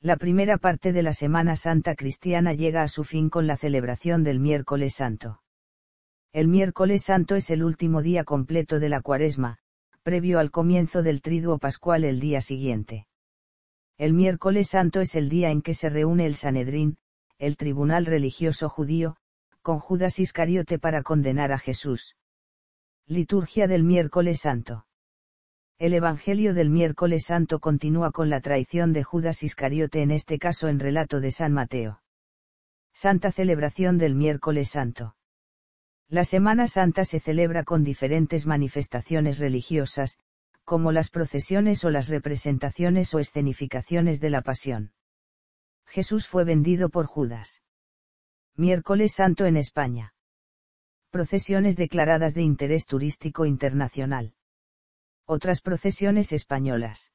la primera parte de la Semana Santa cristiana llega a su fin con la celebración del miércoles santo. El miércoles santo es el último día completo de la cuaresma, previo al comienzo del triduo pascual el día siguiente. El miércoles santo es el día en que se reúne el Sanedrín, el tribunal religioso judío, con Judas Iscariote para condenar a Jesús. Liturgia del miércoles santo. El Evangelio del miércoles santo continúa con la traición de Judas Iscariote en este caso en relato de San Mateo. Santa celebración del miércoles santo. La Semana Santa se celebra con diferentes manifestaciones religiosas, como las procesiones o las representaciones o escenificaciones de la Pasión. Jesús fue vendido por Judas. Miércoles Santo en España. Procesiones declaradas de interés turístico internacional otras procesiones españolas.